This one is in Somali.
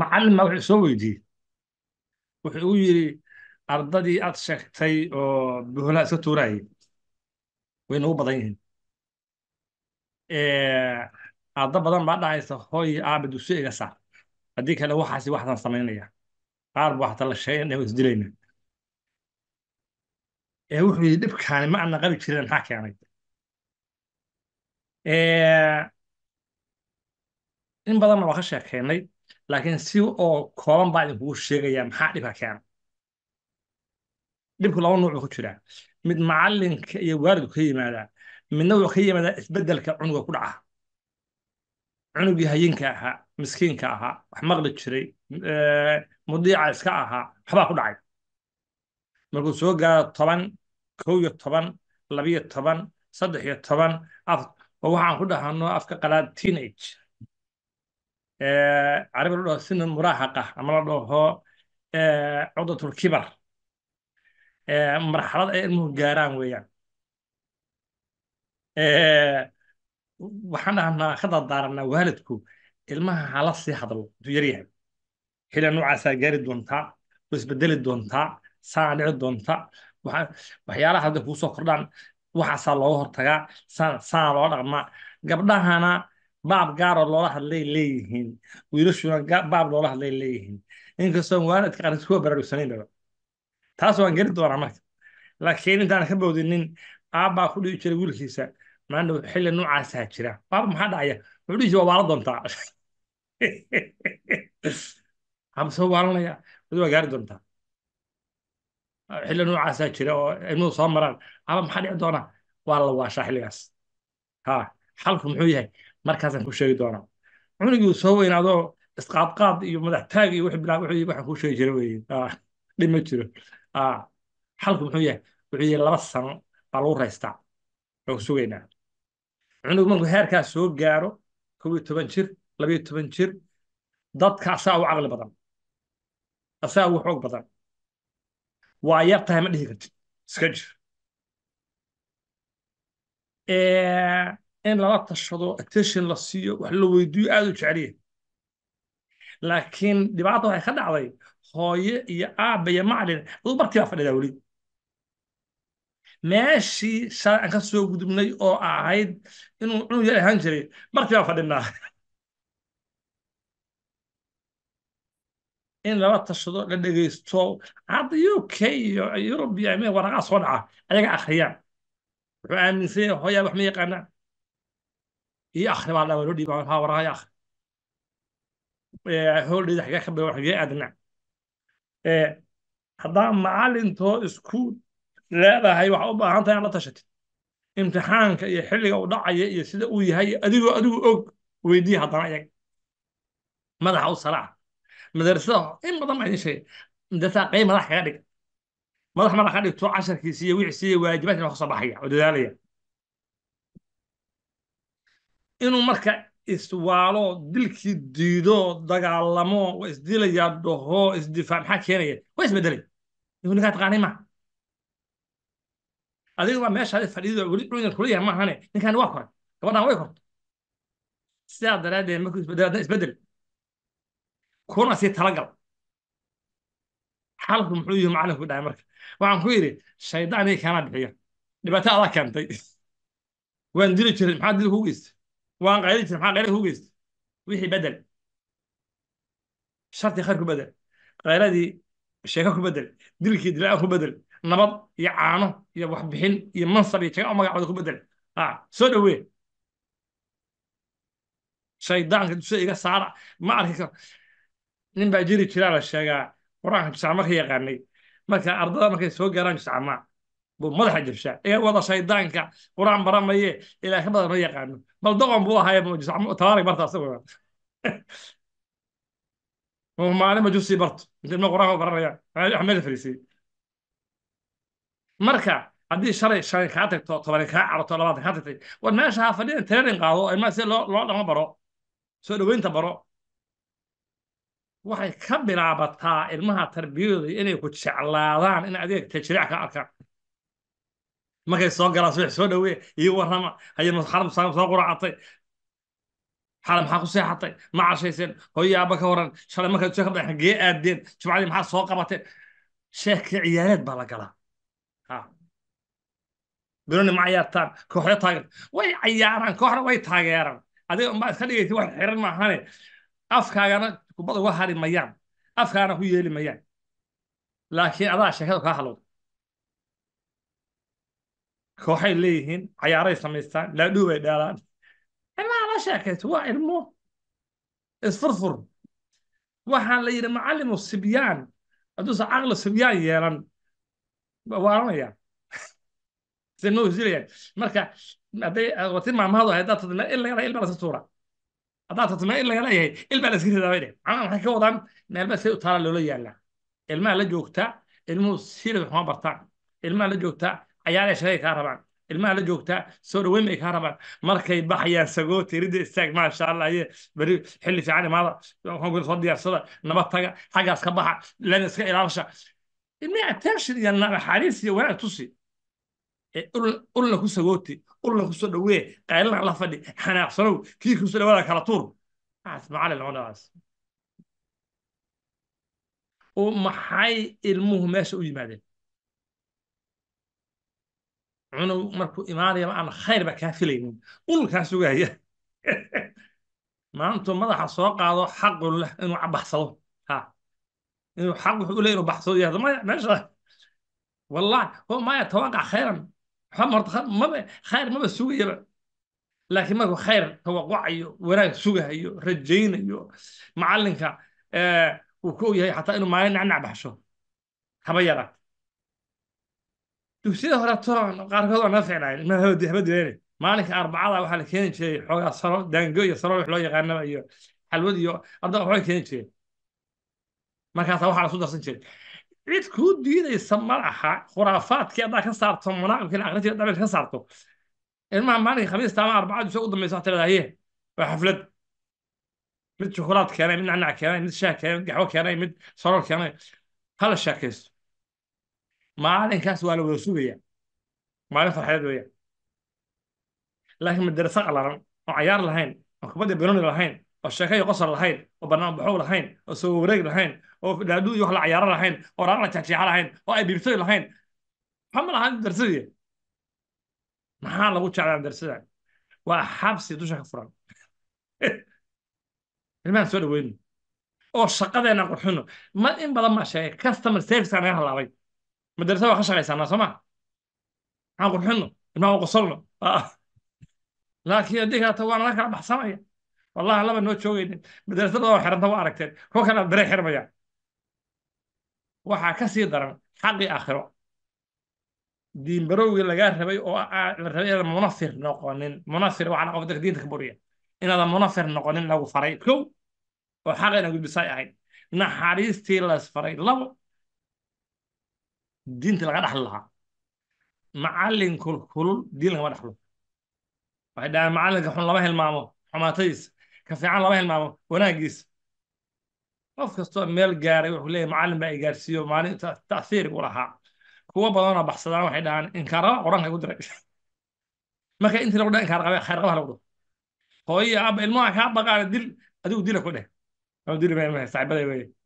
macalima wuxuu soo weydiiyey wuxuu u yidhi ardadii aad sheegtay oo buholaha iska tuuraayay way nagu badan yihiin ardo badan baa dhahaysa hooy aabid usu iga saar haddii kale waxaasi waxaan samaynaya qaar baa hata la sheegan is dilayna wuxuu yidhi dhibkaani ma ana qabi jirin maxaa keenay in badanna waa ka sheekeynay laakiin si oo kooban baa idinkugu sheegaya maxaa dhibka keena dhibku laba nuuc buu ku jiraa mid macalinka iyo waalidku ka yimaadaa midna wuxuu ka yimaadaa isbeddelka cunuga ku dhaca cunugii hayinka ahaa miskiinka ahaa wax maqli jiray mudiica iska ahaa waxbaa ku dhacay markuu soo gaaro toban kow iyo toban labiyo toban saddex iyo toban af oo waxaan ku dhahano afka qalaad teenage carabi eh, la dhaho sina muraahaqa ama la dhaho eh, cuddatulkibar eh, marxalad ay ilmuhu gaaraan weeyaan waxaan dhahnaa ka dardaaranaa waalidku ilmaha hala sii hadlo intuu yaryahay xila noocaasaa gaari doontaa oo isbedeli doontaa saana dhici doonta waxyaalaha hadda kuusoo kordhaan waxaasaa looga hortagaa saana loo dhaqmaa gabdhahana baab gaaro loola hadlay leeyihiin wiilashuna baab loola hadlay leeyihiin inkastoon waaladka qaarkiis kuwa baraarugsanaynba taas waan gelin doonaa marka laakiin intaan ka boodinin aabbaa ku dhihi jiray wiilkiisa maandhow xilli noocaasaa jira baaba maxaa dhacaya wuxuu dhihi jiray waa waala doontaa habsoo waalanaya mid waa gaari doontaa xilli noocaasaa jira oo ilmuhu soo maraan aba maxaa dhici doona waa la waashaa xilligaas ha xalku muxuu yahay markaasaan ku sheegi doonaa cunugii soo weynaadoo isqaadqaad iyo madaxtaag iyo wx bilaa wuxuu waxaan kuu sheegi jira weeye ah, dhib ma jiro ah, xalku muxuu yahay wuxuu yahay laba sano baa lagu raystaa lagu sugaynaa cunug markuu heerkaas soo gaaro kow iyo toban jir laba toban jir dadka asaa u caqli badan asaa ugu xoog badan waa yar tahay ma dhihi kartid iska jir in lala tashado attention la siiyo wax la weydiiyo aad u jeceliya laakiin dhibaata waxay ka dhacday hooye iyo aabba iyo macalin aduu bartii baa fadhidaa weli meeshii sharcan ka soo gudubnay oo ahayd inuu cunug yar ahaan jiray bartii baa fadhinaa in lala tashado la dhegaysto hadda u k iyo yurub iyo waraqaa soo dhaca ayaga akhriyaan wuxuu aaminsan hooyaa wax ma yaqaanaa iyo akhri baa dhawa loo dhiiba maxaa warahaya akhri hooldheeda xagee ka badan xagee adna haddaa macallintoo isku leedahay waxa u baahan tahay inaad la tashatid imtixaanka iyo xilliga uu dhacayo iyo sida uu yahay adigoo adigu og weydiiya haddana iyag madaxa u salaaca madarasada in badan baa idin sheegay madarasada qayb madax kaga dhig madax madax ka dhigto casharkiisi iyo wixiisi iyo waajibaadkiisa wax ka soo baxaya oo dadaalaya inuu marka iswaalo dilkii diido dagaalamo waa isdilayaa dhaho isdifaac maxaa keenaya waa isbedelay inuu ninkaa taqaanay maaha adiga waa meeshaadi fadhiido weli cuudan kula yahay maahane ninkaani waa koray gabadhaan way korto sidaa daraaddeed markuu isbedel adna isbedel kuna sii talagal xalku muxuu yihi macallinku dhahay marka waxaan ku yidhi shaydaan ii kaanaa bixiya dhibaato adaa keentay waan dili jiray maxaa dili kugu geysta waan qayli jira maxaa qaylada ku geysta wixii bedel sharti khayr ku bedel qayladii sheeko ku bedel dilkii dilaa ku bedel nabad iyo caano iyo waxbixin iyo mansab iyo jaga magacooda ku bedel a ah, soo dhowee shaydaanka dusha iga saara ma arki karo nin baa jiri jiraa la sheegaa qur-aanka jusca marka yaqaanay marka ardada markay soo gaaraan jusca buu madaxa jirshaa ee wada shaydaanka qur-aan baramaye ilaah ka badan ma yaqaano bal doqon buu ahaaye tabaarag barta asaguna maalin majusi barto inta ilma qur-aanka baranayaan meel fariisiyey marka haddii shalay shalay kaa tagto tobani kaa carato labaatan kaa tagtay war meesha ha fadhiyan training qaado ilmaha si loo loo baro soo dhoweynta baro waxay ka bilaabataa ilmaha tarbiyadooda inay ku jeclaadaan in adiga tajriic ka arkaan markay soo galaan subax soo dhawee ii warama hayan xaram soo quracatay xaram maxaa ku seexatay ma cashayseen hooyo aaba ka waran shalay markaad soo kabdhaxeen gee aadeen jumcadii maxaa soo qabateen sheekii ciyaareed baa la galaa bironi ma cayaartaan kooxda taageer way cayaaraan kooxda way taageeraan adiga unbaa iska dhigaysa wax xiran maahane afkaagana kubad uga hari mayaan afkaagana ku yeeli mayaan laakiin adaa sheekada kaa halowda kooxay leeyihiin cayaaray samaystaan laadhuu bay dheelaan ilmaha la sheekayto waa ilmo isfurfur waxaa la yidhi macallimu sibyaan hadduusa caqli sibyaan yeelan waaranaya sinmausilayaan marka hadday ah, wati maamahadu haddaa tatmaain laga ilbaa lasa tuura haddaa tatmaain laga leeyahay ilbaa la iska ridaa bay dheh ka wadaan meelba say u taala loola yaallaa ilmaha la joogtaa ilmuhu si waxuma bartaan ilmaha la joogtaa ayaanay shaqay kaa rabaan ilmaha la joogtaa soo dhaweyn bay kaa rabaan markay baxayaan sagoo tiridda istaag maasha allah ye beri xilli fiican imaada konkuri soo diyaarsada naba taga xaggaas ka baxa lana iska ilaalsha ilmihi attention iyo naxariis iyo wanaag tusi e, ulna ku sagooti ulna ku soo dhowee qaylana la fadhi xanaaqsanow kii ku soo dhawaada kala tuur as macalin cunadaas maxay ilmuhu meesha u yimaadeen cunug markuu imaanaya ma aan khayrba kaa filaynin ulkaa sugaya maantu madaxa soo qaado xaquleh inuu baxsado inuu xaq wuxuu uley inuu baxsado yahdo maya meesha wallahi ho maya tawaqac khayran maba khayr maba sugayaba laakiin markuu khayr tawaqucayo wanaag sugahayo rajaynayo macalinka eh, uu ku og yahay xataa inuu maalin nacnac baxsho haba yaraat dugsiyada hore toro qaarkood waa naga fiicnaayen ilmaha hawdi haba dileene maalinka arbacada waxaa la keeni jiray xoogaa saro daango iyo saro wax loo yaqaanaba iyo xalwad iyo ardaa waxbay keeni jireen markaasaa waxaa lasu darsan jiray cid kuu diidaysa ma laha khuraafaadkii haddaa ka saarto manaaqibkii la aqrinjira ka saarto ilmaha maalinka khamiista ama arbacada isoo u dambaysa waxaa tiradaaye waa xaflad mid shukkulaad keenay mid nacnac keenay mid shaah keenay mid gaxwo keenay mid saror keenay ha sheekaysto maalinkaas waa la wada sugaya maalin farxeed weya laakiin madarasa qalaran oo cayaar lahayn oo kubadda benoni lahayn oo sheeka iyo qosol lahayn oo barnaamijbaxow lahayn oo soo wareeg lahayn oo dhaaduu iyo wax la cayaaro lahayn oo raar la jeexjeexa lahayn oo ay biibsay lahayn maxaa ma lahaan darsadii maxaa lagu jeclaa darsada waa xabsi dusha ka furan ilmahan soo dhaweyno oo shaqadeenna qurxino ma in badan maa sheegay customer service anaga halaabay madrasada waa ka shaqaysanaa soo ma maxaan qurxinno ilmaa qosolno laakiin adiga hata waa la kala baxsanaya wallahi laba noo joogaynin madrasada waa xiranta waa aragteen kuwa kale bere xirmaya waxaa ka sii daran xaqii aakhiro diinbarowgii lagaa rabay oo la rabay inaadan munafir noqonin munafir waxaa qof dadka diinta ka buriya inaadan munafir noqonin lagu faray kow oo xaqa inaa gudbisaay ahayd naxariistii laysfaray labo diinta laga dhaxli lahaa macallinka kulkulul diin lagama dhaxlo waxay dhahaan macallinka xun lama hilmaamo xumaatadiisa ka fiican lama hilmaamo wanaaggiisa qof kastoo meel gaaray wuxuu leeyahy macallin baa i gaarsiiyo maalin u lahaa kuwa badanoo baxsadaan waxay dhahaan inkaaraba qur-aanka ku diray marka intii lagu dha inkaar qabe lagu dhaho hooyo abba ilmaha kaa baqaana dil adigu dila ku dheh dili ilmaha